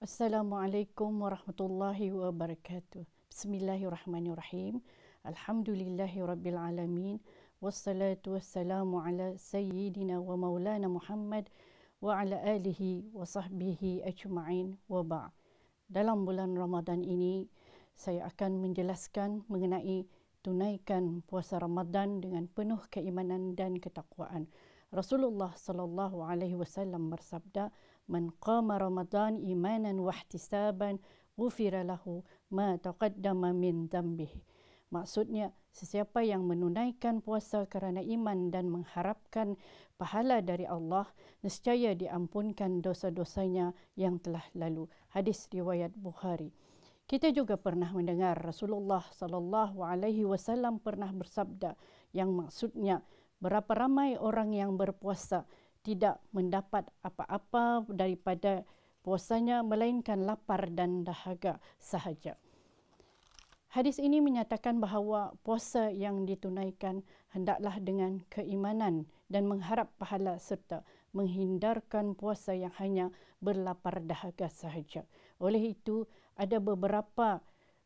Assalamualaikum warahmatullahi wabarakatuh. Bismillahirrahmanirrahim. Alhamdulillahirrabbilalamin. Wassalatu wassalamu ala sayyidina wa maulana Muhammad wa ala alihi wa sahbihi ajma'in wa ba' Dalam bulan Ramadan ini, saya akan menjelaskan mengenai tunaikan puasa Ramadan dengan penuh keimanan dan ketakwaan. Rasulullah sallallahu alaihi wasallam bersabda, "Man qama Ramadan imanan wa ihtisaban, ghufira lahu ma taqaddama min dhanbihi." Maksudnya, sesiapa yang menunaikan puasa kerana iman dan mengharapkan pahala dari Allah, nescaya diampunkan dosa-dosanya yang telah lalu. Hadis riwayat Bukhari. Kita juga pernah mendengar Rasulullah sallallahu alaihi wasallam pernah bersabda yang maksudnya berapa ramai orang yang berpuasa tidak mendapat apa-apa daripada puasanya melainkan lapar dan dahaga sahaja. Hadis ini menyatakan bahawa puasa yang ditunaikan hendaklah dengan keimanan dan mengharap pahala serta menghindarkan puasa yang hanya berlapar dahaga sahaja. Oleh itu, ada beberapa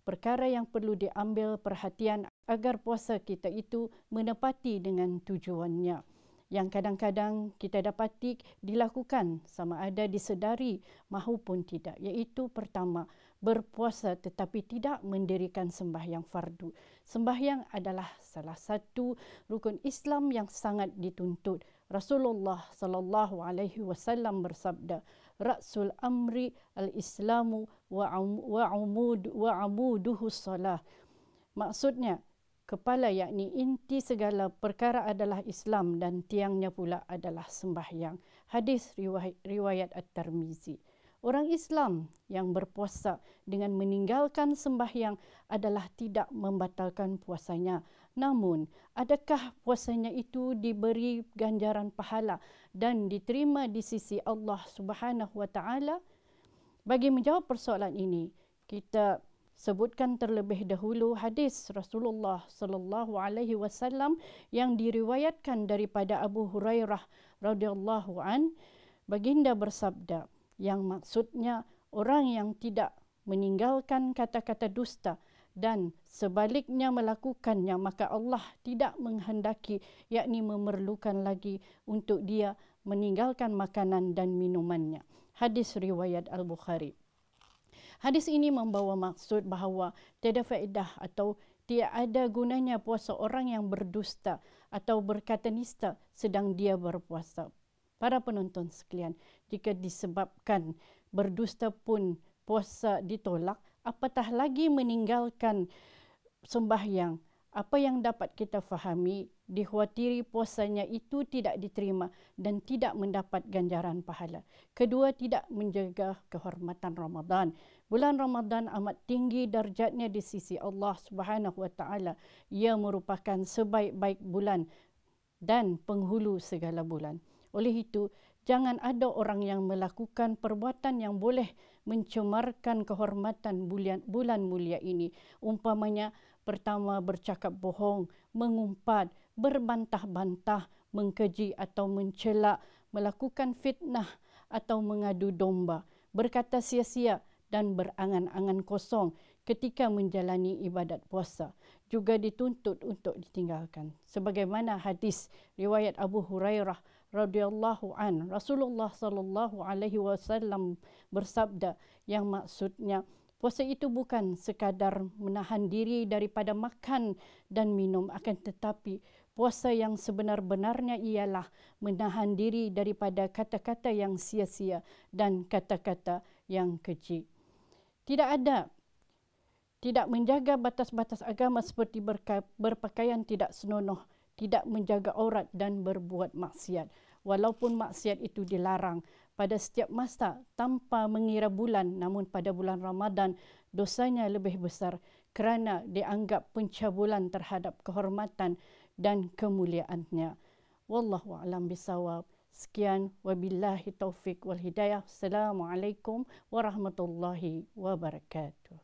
perkara yang perlu diambil perhatian agar puasa kita itu menepati dengan tujuannya yang kadang-kadang kita dapati dilakukan sama ada disedari mahupun tidak iaitu pertama berpuasa tetapi tidak mendirikan sembahyang fardu sembahyang adalah salah satu rukun Islam yang sangat dituntut Rasulullah sallallahu alaihi wasallam bersabda, "Rasul amri al-Islamu wa umud wa amuduhu salah." Maksudnya, kepala yakni inti segala perkara adalah Islam dan tiangnya pula adalah sembahyang. Hadis riwayat, riwayat At-Tirmizi. Orang Islam yang berpuasa dengan meninggalkan sembahyang adalah tidak membatalkan puasanya, Namun, adakah puasanya itu diberi ganjaran pahala dan diterima di sisi Allah Subhanahu wa taala? Bagi menjawab persoalan ini, kita sebutkan terlebih dahulu hadis Rasulullah sallallahu alaihi wasallam yang diriwayatkan daripada Abu Hurairah radhiyallahu an baginda bersabda yang maksudnya orang yang tidak meninggalkan kata-kata dusta dan sebaliknya melakukannya maka Allah tidak menghendaki yakni memerlukan lagi untuk dia meninggalkan makanan dan minumannya hadis riwayat al-Bukhari Hadis ini membawa maksud bahawa tiada faedah atau tidak ada gunanya puasa orang yang berdusta atau berkata nista sedang dia berpuasa. Para penonton sekalian, jika disebabkan berdusta pun puasa ditolak, apatah lagi meninggalkan sembahyang. Apa yang dapat kita fahami, dikhawatiri puasanya itu tidak diterima dan tidak mendapat ganjaran pahala. Kedua, tidak menjaga kehormatan Ramadan. Bulan Ramadan amat tinggi darjatnya di sisi Allah Subhanahu Wa Taala. Ia merupakan sebaik-baik bulan dan penghulu segala bulan. Oleh itu, jangan ada orang yang melakukan perbuatan yang boleh mencemarkan kehormatan bulan, bulan mulia ini. Umpamanya, pertama bercakap bohong, mengumpat, berbantah-bantah, mengkeji atau mencelak, melakukan fitnah atau mengadu domba, berkata sia-sia dan berangan-angan kosong ketika menjalani ibadat puasa juga dituntut untuk ditinggalkan sebagaimana hadis riwayat Abu Hurairah radhiyallahu an Rasulullah sallallahu alaihi wasallam bersabda yang maksudnya puasa itu bukan sekadar menahan diri daripada makan dan minum akan tetapi puasa yang sebenar-benarnya ialah menahan diri daripada kata-kata yang sia-sia dan kata-kata yang kecil tidak ada tidak menjaga batas-batas agama seperti berpakaian tidak senonoh tidak menjaga aurat dan berbuat maksiat walaupun maksiat itu dilarang. Pada setiap masa tanpa mengira bulan namun pada bulan Ramadan dosanya lebih besar kerana dianggap pencabulan terhadap kehormatan dan kemuliaannya. Wallahu a'lam bisawab. Sekian wabillahi taufik wal hidayah. Assalamualaikum warahmatullahi wabarakatuh.